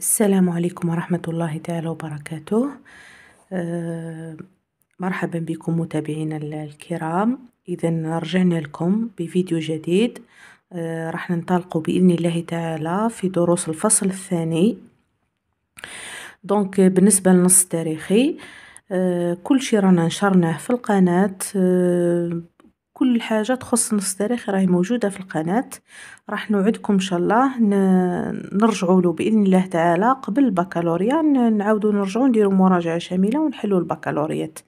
السلام عليكم ورحمة الله تعالى وبركاته أه مرحبا بكم متابعينا الكرام إذا رجعنا لكم بفيديو جديد أه راح ننطلق بإذن الله تعالى في دروس الفصل الثاني دونك بالنسبة للنص التاريخي أه كل شيء رانا نشرناه في القناة آه، كل حاجة تخص نص تاريخي راهي موجودة في القناة راح نوعدكم ان شاء الله نرجعولو بإذن الله تعالى قبل البكالوريا نعاودو نرجعو نديرو مراجعة شاملة ونحلو البكالوريات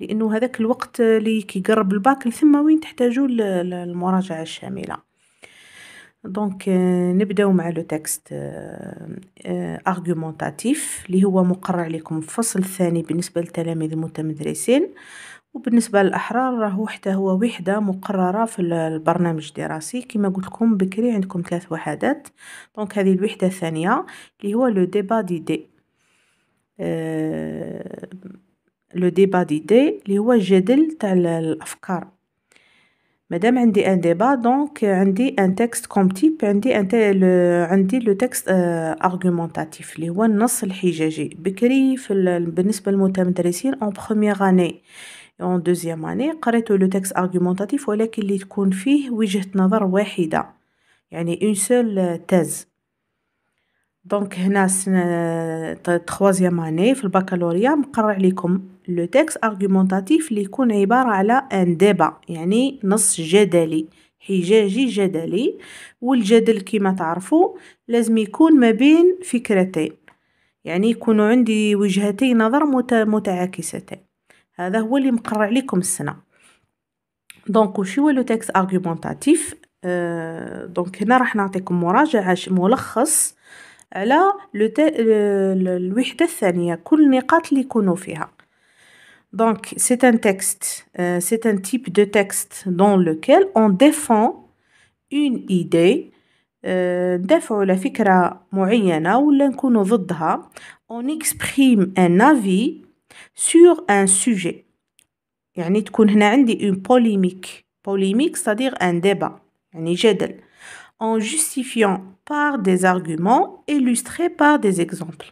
لانه هذاك الوقت اللي كيقرب الباك ثم وين تحتاجو المراجعة الشاملة دونك نبداو مع لو تكست ارغومونتاتيف آه، اللي هو مقرع لكم في الفصل الثاني بالنسبه للتلاميذ المتمدرسين وبالنسبة للأحرار راه وحدة هو وحدة مقررة في البرنامج الدراسي كما قلت لكم بكري عندكم ثلاث وحدات دونك هذه الوحدة الثانية اللي هو لو ديبا دي دي آه، لو ديبا دي دي اللي هو الجدل تاع الافكار مادام عندي ان ديبا دونك عندي ان تكست كوم تيب عندي ان تل... عندي لو تكست ارغومونتاتيف آه، اللي هو النص الحجاجي بكري في بالنسبه للمتمدرسين اون بروميير اني اون دوزيام اني قريتو لو تيكس ارغومونتاتيف ولكن اللي تكون فيه وجهة نظر واحدة يعني اون سول تاز دونك هنا سنة تخوازيام اني في البكالوريا مقرع لكم لو تيكس ارغومونتاتيف اللي يكون عبارة على ان ديبا يعني نص جدلي حجاجي جدلي والجدل كما تعرفوا لازم يكون ما بين فكرتين يعني يكونوا عندي وجهتي نظر متعاكستين هذا هو اللي مقرر عليكم السنه دونك وش هو لو تيكست ارغومونطاتيف أه دونك هنا راح نعطيكم مراجعه ملخص على لو تي الوحده الثانيه كل النقاط اللي يكونوا فيها دونك سي ان تيكست سي ان تيب دو تيكست دون لوكيل اون ديفون اون ايدي ندافعوا على فكره معينه ولا نكونوا ضدها اون اكسبريم ان افي sur un sujet يعني تكون هنا عندي une polémique polémique c'est-à-dire un débat يعني جدل en justifiant par des arguments illustrés par des exemples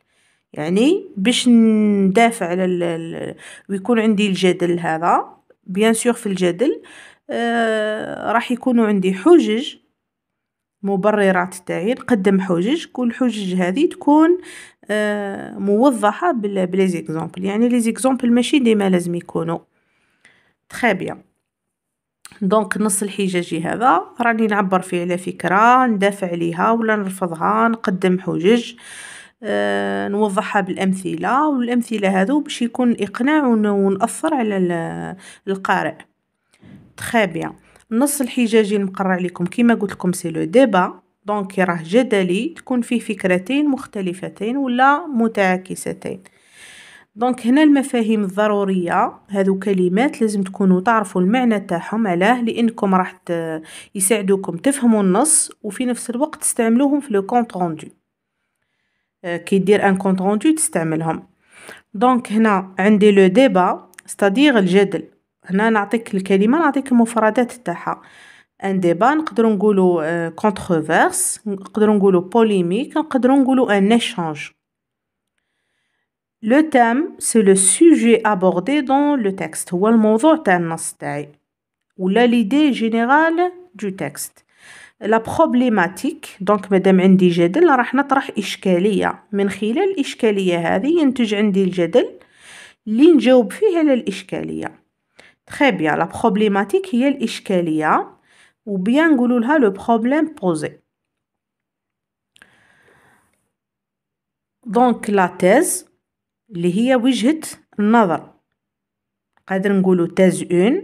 يعني باش ندافع على ال... ويكون عندي الجدل هذا بيان سور في الجدل راح يكونوا عندي حجج مبررات التعيين قدم حججك والحجج هذه تكون آه موضحة بلي زيكزامبل يعني لي زيكزامبل ماشي ديما لازم يكونوا تخي بيان دونك نص الحجاجي هذا راني نعبر فيه على فكرة ندافع عليها ولا نرفضها نقدم حجج آه، نوضحها بالأمثلة والأمثلة هذو باش يكون إقناع ونأثر على القارئ تخي بيان النص الحجاجي المقرر عليكم كما قلت لكم سي لو ديبا دونك راه جدلي تكون فيه فكرتين مختلفتين ولا متعاكستين دونك هنا المفاهيم الضروريه هذو كلمات لازم تكونوا تعرفوا المعنى تاعهم علاه لانكم راح يساعدوكم تفهموا النص وفي نفس الوقت تستعملوهم في لو كونت روندو آه، كي دير ان كونت روندو تستعملهم دونك هنا عندي لو ديبا ستادير الجدل هنا نعطيك الكلمه نعطيك المفردات تاعها ان ديبا نقدروا نقولوا كونتروفيرس نقدروا نقولوا بوليميك نقدروا نقولوا ان اشانج لو تام سي لو سوجي ابوردي دون لو تكست هو الموضوع تاع النص تاعي ولا ليدي جينيرال دو تكست لا بروبليماتيك دونك مادام عندي جدل راح نطرح اشكاليه من خلال الاشكاليه هذه ينتج عندي الجدل اللي نجاوب فيه على الاشكاليه Très bien, la problématique est l'échec ou bien on dit le problème posé. Donc la thèse, qui est la vue. Ici, on dit la thèse 1,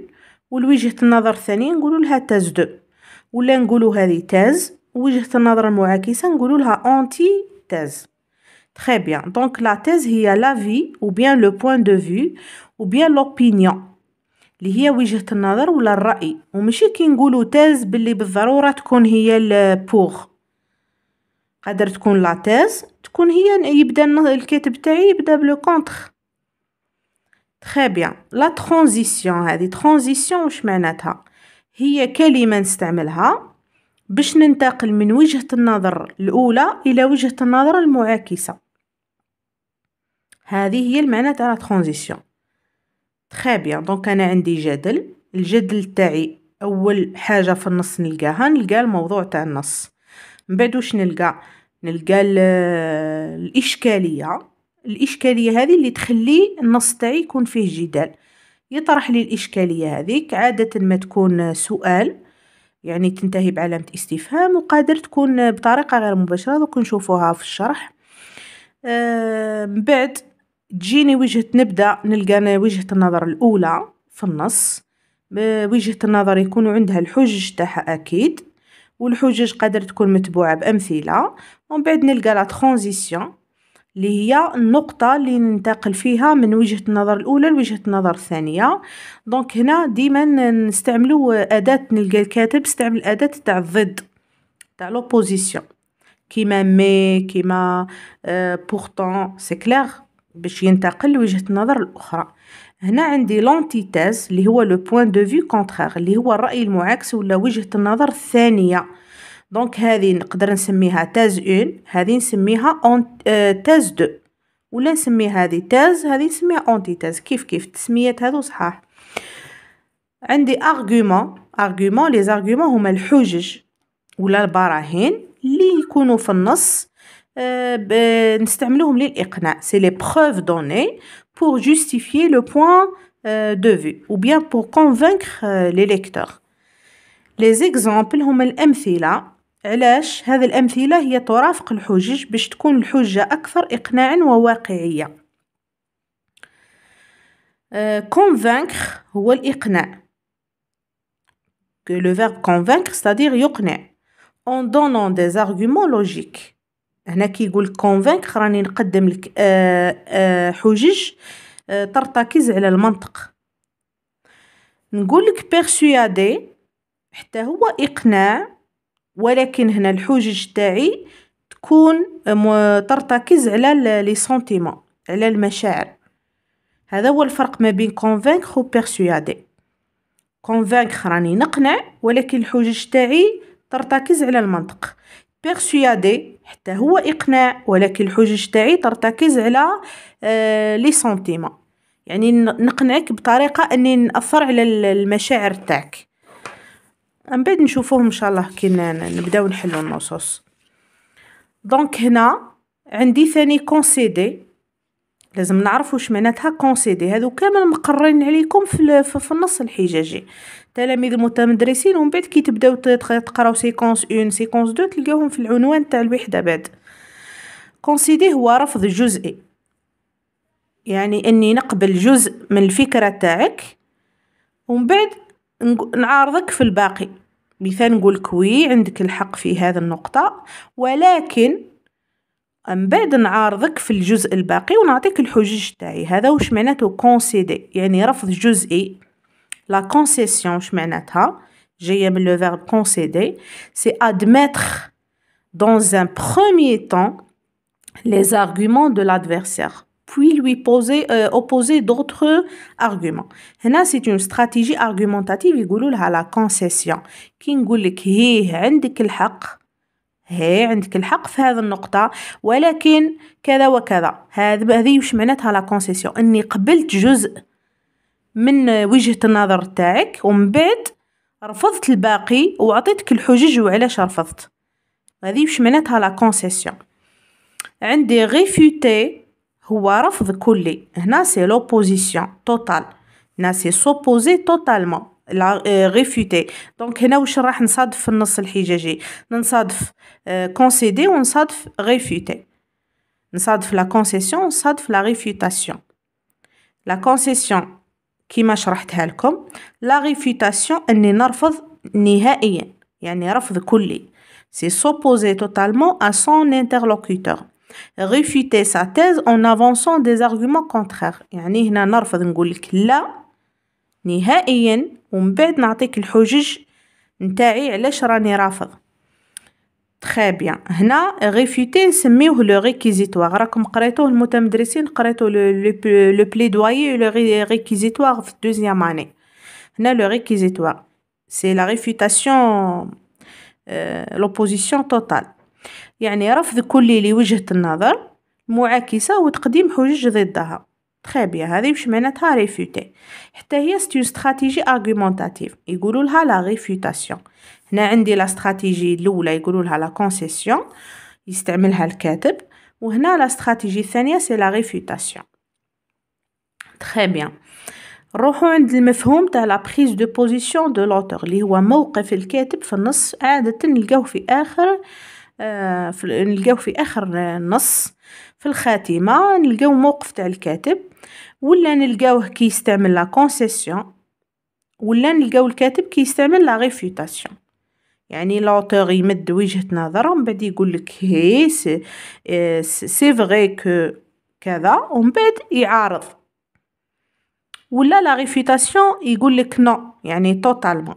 ou la vue 2, on dit la thèse 2. Ou on dit la thèse, ou la vue, on dit la thèse anti Très bien, donc la thèse est l'avis, ou bien le point de vue, ou bien l'opinion. اللي هي وجهة النظر ولا الرأي ومشي كي نقولو تاز باللي بالضرورة تكون هي البوغ قادر تكون لا تاز تكون هي يبدا الكاتب تاعي يبدا بلو كونتخ تخي بيان لا ترانزيسيون هذه ترانزيسيون واش معناتها هي كلمه نستعملها باش ننتقل من وجهه النظر الاولى الى وجهه النظر المعاكسه هذه هي المعنى تاع ترانزيسيون تخي بيان دونك انا عندي جدل الجدل تاعي اول حاجه في النص نلقاها نلقى الموضوع تاع النص من بعد واش نلقى نلقى الاشكاليه الاشكاليه هذه اللي تخلي النص تاعي يكون فيه جدال يطرح لي الاشكاليه هذيك عاده ما تكون سؤال يعني تنتهي بعلامه استفهام وقادر تكون بطريقه غير مباشره دوك نشوفوها في الشرح آه، من آه بعد تجيني وجهة نبدأ نلقى أنا وجهة النظر الأولى في النص وجهة النظر يكون عندها الحجج تاعها أكيد والحجج قادر تكون متبوعة بأمثلة ومن بعد نلقى لا ترانزيسيون اللي هي النقطة اللي ننتقل فيها من وجهة النظر الأولى لوجهة النظر الثانية دونك هنا ديما نستعملو أداة نلقى الكاتب استعمل أداة تاع الضد تاع لوبوزيسيون كيما مي كيما بورتون سي كلير باش ينتقل لوجهة النظر الأخرى هنا عندي لونتيتاز اللي هو لو بوين دو في كونترير اللي هو الرأي المعاكس ولا وجهة النظر الثانية دونك هذه نقدر نسميها تاز اون هذه نسميها اون تاز دو ولا نسمي هذه تاز هذه نسميها اونتي تاز كيف كيف التسميات هذو صحاح عندي ارغومون ارغومون لي ارغومون هما الحجج ولا البراهين اللي يكونوا في النص Euh, euh, نستعملوهم للاقناع سي لي بروف دوني بور جوستيفيي لو بوين دو فو او بيان بور كونفانكر لي ليكتور لي زيكزامبل هما الامثله علاش هذه الامثله هي ترافق الحجج باش تكون الحجه اكثر اقناعا وواقعيه كونفانكر هو الاقناع le verbe convaincre, c'est-à-dire يقنع, en donnant des arguments logiques. هنا كيقول لك كونفينك راني نقدم لك آآ آه، آآ آه، حجج آآ آه، ترتكز على المنطق نقول لك بيرسيادي حتى هو اقناع ولكن هنا الحجج تاعي تكون ترتكز على لي سونتيمون على المشاعر هذا هو الفرق ما بين كونفينك و بيرسيادي كونفينك راني نقنع ولكن الحجج تاعي ترتكز على المنطق بيرسيادي حتى هو إقناع ولكن الحجج تاعي ترتكز على لي آه، سونتيما يعني نقنعك بطريقة أني نأثر على المشاعر تاعك من بعد نشوفوه إن شاء الله كي نبداو نحلو النصوص دونك هنا عندي ثاني كونسيدي لازم نعرف واش معناتها كونسيدي هادو كامل مقررين عليكم في في النص الحجاجي تلاميذ المتمدرسين ومن بعد كي تبداو تقراو سيكونس 1 سيكونس 2 تلقاوهم في العنوان تاع الوحده بعد كونسيدي هو رفض جزئي يعني اني نقبل جزء من الفكره تاعك ومن بعد نعارضك في الباقي مثال نقول كوي عندك الحق في هذه النقطه ولكن من بعد نعارضك في الجزء الباقي ونعطيك الحجج تاعي هذا واش معناته كونسيدي يعني رفض جزئي لا واش معناتها جايه dans un premier temps les arguments de l'adversaire puis lui poser euh, opposer d'autres arguments c'est une stratégie argumentative يقولوا لها la concession هي عندك الحق في هذه النقطة ولكن كذا وكذا هذه وش معناتها لا كونسيسيون اني قبلت جزء من وجهة النظر تاعك ومن بعد رفضت الباقي وعطيتك الحجج وعلاش رفضت هذه وش معناتها لا كونسيسيون عندي ريفوتي هو رفض كلي هنا سي لوبوزيسيون توتال هنا سي سوبوزي توتالمون غيفوتي دونك آه، هنا واش راح نصادف في النص الحجاجي نصادف كونسيدي ونصادف غيفوتي نصادف لا كونسيسيون نصادف لا غيفوتاسيون لا كونسيسيون كيما شرحتها لكم لا غيفوتاسيون اني نرفض نهائيا يعني رفض كلي سي سوبوزي totalement ا سون interlocuteur ريفوتي سا thèse اون avançant des arguments contraires يعني هنا نرفض نقول لك لا نهائيا ومن بعد نعطيك الحجج نتاعي علاش راني رافض تخي بيان هنا غيفيوتي نسميوه لو ريكيزيتوار راكم قريتوه المتمدرسين قريتو لو بليدوايي لو ريكيزيتوار في الدوزيام اني هنا لو ريكيزيتوار سي لا ريفيوتاسيون لوبوزيسيون توتال يعني رفض كلي لوجهة النظر معاكسة وتقديم حجج ضدها تخي بيان هذه واش معناتها ريفوتي حتى هي ستون استراتيجي ارغومونتاتيف يقولوا لها لا ريفوتاسيون هنا عندي لا استراتيجي الاولى يقولوا لها لا كونسيسيون يستعملها الكاتب وهنا لا استراتيجي الثانيه سي لا ريفوتاسيون تخي بيان نروحو عند المفهوم تاع لا بريز دو بوزيسيون دو لوتور اللي هو موقف الكاتب في النص عاده نلقاوه في اخر آه، في نلقاو في اخر النص في الخاتمه نلقاو موقف تاع الكاتب ولا نلقاوه كيستعمل لا كونسيسيون ولا نلقاو الكاتب كيستعمل لا ريفوتاسيون يعني لوتور يمد وجهه نظره من بعد يقول لك هي سي آه، سي فري كو كذا ومن بعد يعارض ولا لا ريفوتاسيون يقول لك نو يعني توتالمون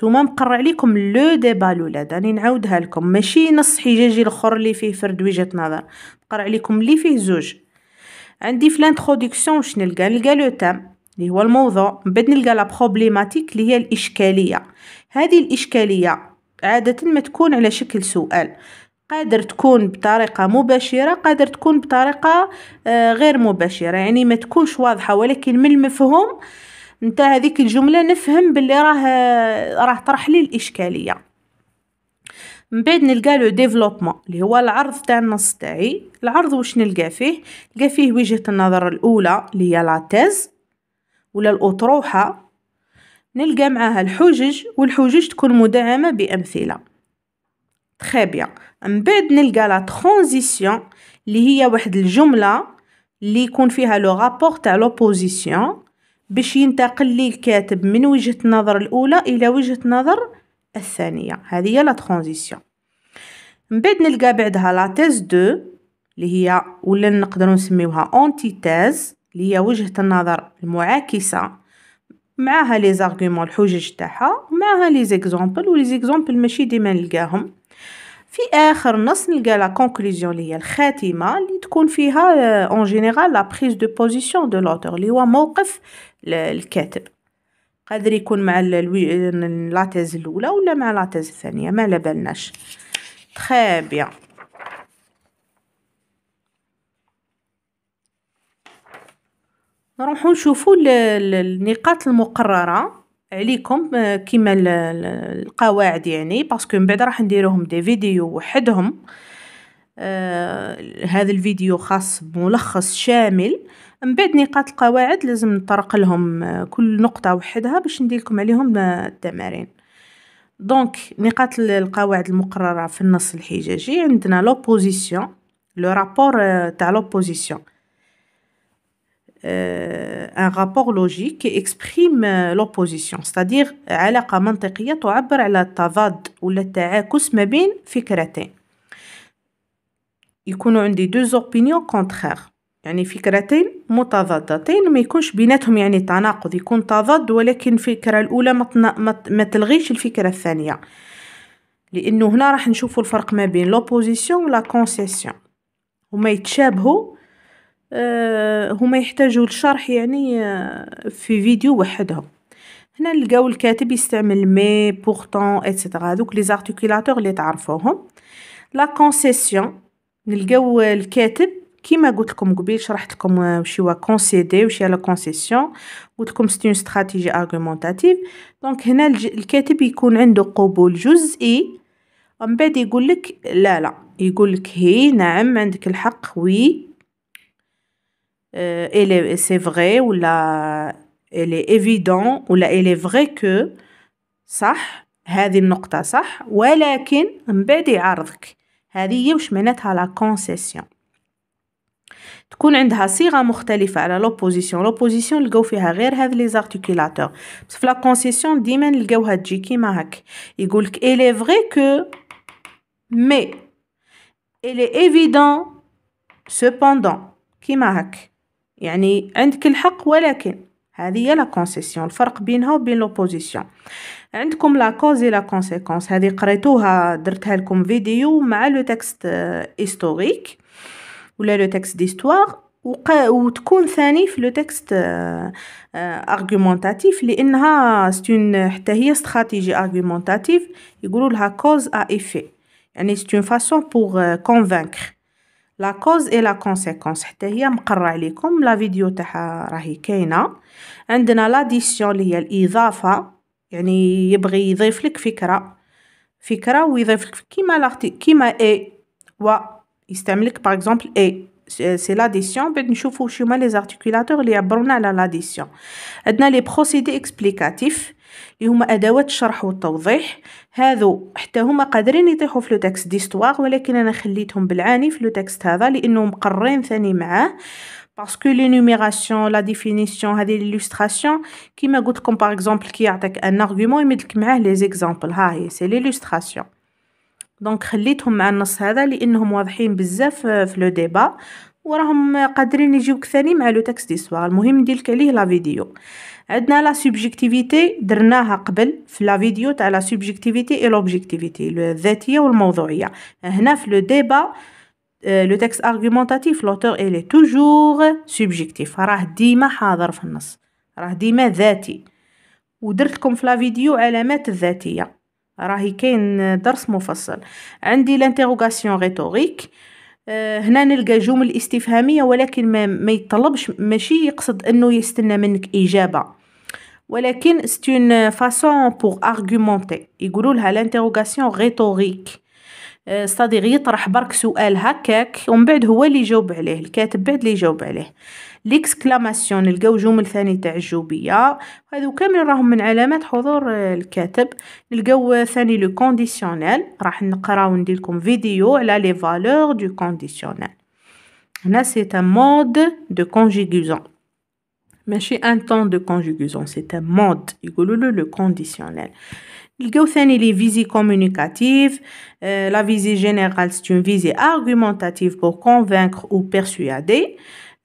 نتوما مقرع عليكم لو ديبا لولاد راني نعاودها لكم ماشي نص حجاجي الاخر اللي فيه فرد وجهه نظر مقرع عليكم اللي فيه زوج عندي في لانتروديكسيون واش نلقى نلقى لو تام اللي هو الموضوع من بعد نلقى لا بروبليماتيك اللي هي الاشكاليه هذه الاشكاليه عاده ما تكون على شكل سؤال قادر تكون بطريقة مباشرة قادر تكون بطريقة آه، غير مباشرة يعني ما تكونش واضحة ولكن من المفهوم نتاع هذيك الجمله نفهم باللي راه راه طرح لي الاشكاليه من بعد نلقى لو ديفلوبمون اللي هو العرض تاع النص تاعي العرض واش نلقى فيه نلقى فيه وجهه النظر الاولى اللي هي لا تيز ولا الاطروحه نلقى معاها الحجج والحجج تكون مدعمه بامثله تري بيان من بعد نلقى لا ترانزيسيون اللي هي واحد الجمله اللي يكون فيها لو رابور تاع لوبوزيسيون باش ينتقل لي الكاتب من وجهة النظر الأولى إلى وجهة النظر الثانية هذه هي لا ترانزيسيون من بعد نلقى بعدها لا تيز دو اللي هي ولا نقدروا نسميوها تيز اللي هي وجهة النظر المعاكسة معاها لي زارغومون الحجج تاعها ومعاها لي زيكزامبل ولي زيكزامبل ماشي ديما نلقاهم في اخر نص نلقى لا كونكلوزيون اللي هي الخاتمه اللي تكون فيها اون جينيرال لا بريز دو بوزيسيون دو لوتور اللي هو موقف الكاتب قادر يكون مع لاتيز الاولى ولا مع لاتيز الثانيه ما لبالناش تخي بيان نروحو نشوفو النقاط المقرره عليكم آه، كيما القواعد يعني باسكو من بعد راح نديروهم دي فيديو وحدهم آه هذا الفيديو خاص بملخص شامل من بعد نقاط القواعد لازم نطرق لهم آه، كل نقطة وحدها باش ندير لكم عليهم التمارين دونك نقاط القواعد المقررة في النص الحجاجي عندنا لوبوزيسيون لو رابور تاع لوبوزيسيون ان رابور لوجيك اكسبريم لوبوزيسيون ستادير علاقة منطقية تعبر على التضاد ولا التعاكس ما بين فكرتين يكونوا عندي دو اوبينيون كونترير يعني فكرتين متضادتين ما يكونش بيناتهم يعني تناقض يكون تضاد ولكن الفكرة الأولى ما تلغيش الفكرة الثانية لأنه هنا راح نشوف الفرق ما بين لوبوزيسيون ولا كونسيسيون هما يتشابهوا آه، هما يحتاجوا الشرح يعني آه، في فيديو وحدهم هنا لقاو الكاتب يستعمل مي بورتون اتسيتيرا دوك لي زارتيكولاتور اللي تعرفوهم لا كونسيسيون نلقاو الكاتب كيما قلت لكم قبيل شرحت لكم واش هو كونسيدي واش هي لا كونسيسيون قلت لكم سيتي استراتيجي ارغومونتاتيف دونك هنا الكاتب يكون عنده قبول جزئي ومن بعد يقول لك لا لا يقول لك هي نعم عندك الحق وي الي سي فري ولا الي ايفيدون ولا الي فري كو صح هذه النقطه صح ولكن من بعد يعرضك هذه هي واش معناتها لا كونسيسيون تكون عندها صيغه مختلفه على لوبوزيسيون لوبوزيسيون لقاو فيها غير هاد لي زارتيكولاتور بس في لا كونسيسيون ديما نلقاوها تجي كيما هاك يقولك الي فري كو مي الي ايفيدون سوبوندون كيما هاك يعني عندك الحق ولكن هذه هي لا كونسيسيون الفرق بينها وبين لوبوزيسيون عندكم لا كوز اي لا كونسيكونس هذه قريتوها درتها لكم فيديو مع لو تكست هيستوريك ولا لو تكست ديستواغ وتكون ثاني في لو تكست ارغومونتاتيف لانها ستون حتى هي استراتيجي ارغومونتاتيف يقولوا لها كوز ا ايفي يعني ستون فاصون بور كونفانكر لا كوز اي لا كونسيكونس حتى هي مقرة عليكم لا فيديو تاعها راهي كاينه عندنا لاديسيون اللي هي الاضافه يعني يبغي يضيف لك فكره فكره ويضيف لك كيما كيما اي و يستعملك باغ اكزومبل اي سي لاديسيون بعد نشوفو هما لي زارتيكولاتور لي يعبرونا على لاديسيون عندنا لي بروسيدي اكسبليكاتيف اللي هما ادوات الشرح والتوضيح هادو حتى هما قادرين يطيحوا في لو تكست ديستواغ ولكن انا خليتهم بالعاني في لو تكست هذا لانه مقرين ثاني معاه باسكو لي نوميراسيون لا ديفينيسيون هذه ليلوستراسيون كيما قلت لكم باغ اكزومبل كي يعطيك ان ارغومون يمدلك معاه لي زيكزامبل ها هي سي ليلوستراسيون دونك خليتهم مع النص هذا لانهم واضحين بزاف في لو ديبا وراهم قادرين يجيوك ثاني مع لو تاكس ديسوار المهم المهم نديرلك عليه لا فيديو عندنا لا سوبجيكتيفيتي درناها قبل في لا فيديو تاع لا سوبجيكتيفيتي اي لوبجيكتيفيتي الذاتيه والموضوعيه هنا في لو ديبا آه، لو تاكس ارغومونتاتيف لوتور الي توجور سوبجيكتيف راه ديما حاضر في النص راه ديما ذاتي ودرت لكم في لا فيديو علامات الذاتيه راهي كاين درس مفصل عندي لانتيغوغاسيون آه، ريتوريك هنا نلقى جمل استفهامية ولكن ما, ما يطلبش ماشي يقصد أنه يستنى منك إجابة ولكن ستون فاسون بور ارغومونتي يقولوا لها لانتيغوغاسيون ريتوريك الصديق آه، يطرح برك سؤال هكاك ومن بعد هو اللي يجاوب عليه الكاتب بعد اللي يجاوب عليه ليكسكلاماسيون نلقاو جمل ثاني تعجبيه هذو كامل راهم من علامات حضور آه، الكاتب نلقاو آه، ثاني لو كونديسيونيل راح نقراو وندير لكم فيديو على لي فالور دو كونديسيونيل هنا سي ان مود دو كونجيغيزون Mais chez un temps de conjugaison, c'est un mode. le conditionnel. y ثاني une visée communicative. Euh, la visée générale, c'est une visée argumentative pour convaincre ou persuader.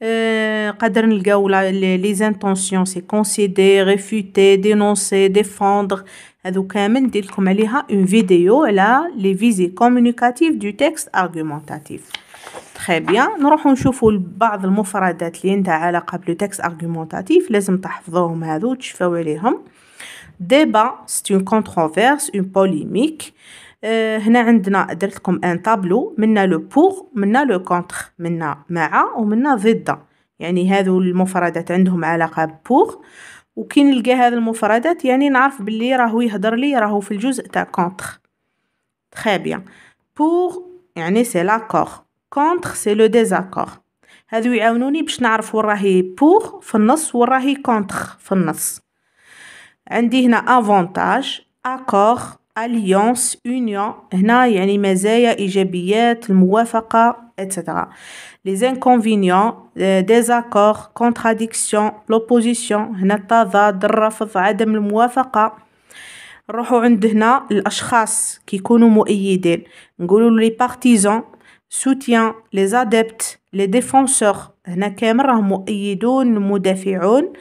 Euh, les, les intentions, c'est concéder, réfuter, dénoncer, défendre, هذو كامل ندير لكم عليها اون فيديو على لي فيزي كومونيكاتيف دو تيكست ارغومونتاتيف تري بيان نروحو نشوفو بعض المفردات اللي عندها علاقه بلو تيكست ارغومونتاتيف لازم تحفظوهم هذو تشفاو عليهم ديبا سي اون كونتروفيرس اون بوليميك هنا عندنا درت لكم ان طابلو منا لو بور منا لو كونتر منا مع ومنا ضد يعني هذو المفردات عندهم علاقه بور وكي نلقى هاد المفردات يعني نعرف بلي راهو يهضر لي راهو في الجزء تاع كونتر تري بيان بور يعني سي لاكور كونتر سي لو ديزاكور هادو يعاونوني باش نعرف وين راهي بور في النص وين راهي كونتر في النص عندي هنا افونتاج اكور اليونس اونيون هنا يعني مزايا ايجابيات الموافقه etc. Les inconvénients, les euh, désaccords, contradictions, l'opposition, هنا التضاد الرفض عدم الموافقة نروحو عند هنا الأشخاص كيكونوا مؤيدين نقولوا لي بارتيزان سوتيان لي ادبت لي ديفونسور هنا كامل راهم مؤيدون مدافعون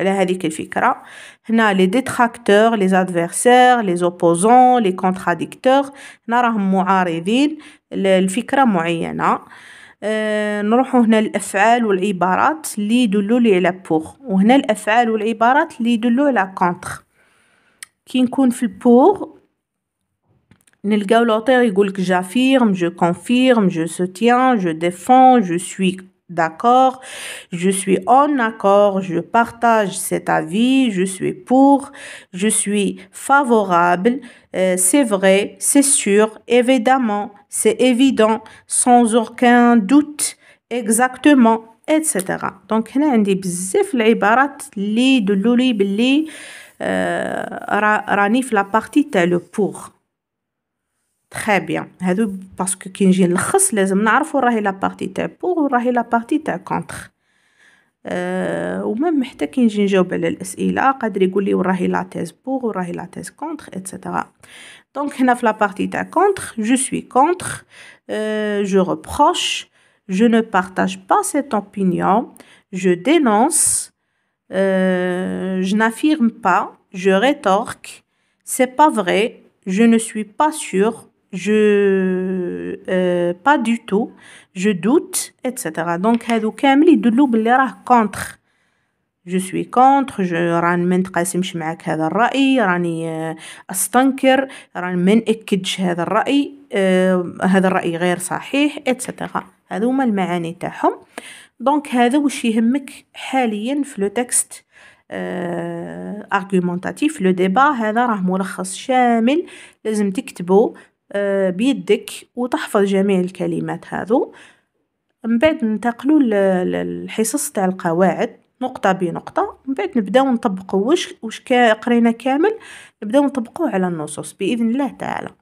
على هذيك الفكرة هنا لي ديتراكتور لي ادفيرسير لي اوبوزون لي كونتراديكتور هنا راهم معارضين الفكرة معينة أه نروحو هنا الافعال والعبارات اللي يدلوا لي على بور وهنا الافعال والعبارات اللي يدلوا على كونتر كي نكون في البور نلقاو لوطير يقولك جافيرم جو كونفيرم جو سوتيان جو ديفون جو سوي d'accord, je suis en accord, je partage cet avis, je suis pour, je suis favorable, euh, c'est vrai, c'est sûr, évidemment, c'est évident, sans aucun doute, exactement, etc. Donc, هنا a بزاف العبارات euh, pour. Très bien, parce que quand on a on doit savoir la partie pour et où la partie contre. Euh, ou même, quand on répond à questions, on peut dire où est la thèse pour et où la thèse contre, etc. Donc, on a la partie contre, je suis contre, euh, je reproche, je ne partage pas cette opinion, je dénonce, euh, je n'affirme pas, je rétorque, c'est pas vrai, je ne suis pas sûr. euh, با du تو جو دوت اتسيتيرا دونك هادو كامل يدلو بلي راه كونتر جو سوي كونتر جو راني ما نتقاسمش معاك هذا الراي راني آه، استنكر راني ما ناكدش هذا الراي آه، هذا الراي غير صحيح اتسيتيرا هادو هما المعاني تاعهم دونك هذا واش يهمك حاليا في لو تكست ارغومونتاتيف لو ديبا هذا راه ملخص شامل لازم تكتبو آه، بيدك وتحفظ جميع الكلمات هاذو، من بعد ننتقلوا للحصص تاع القواعد نقطه بنقطه، من بعد نبداو نطبقو واش واش قرينا كامل نبداو نطبقوه على النصوص بإذن الله تعالى.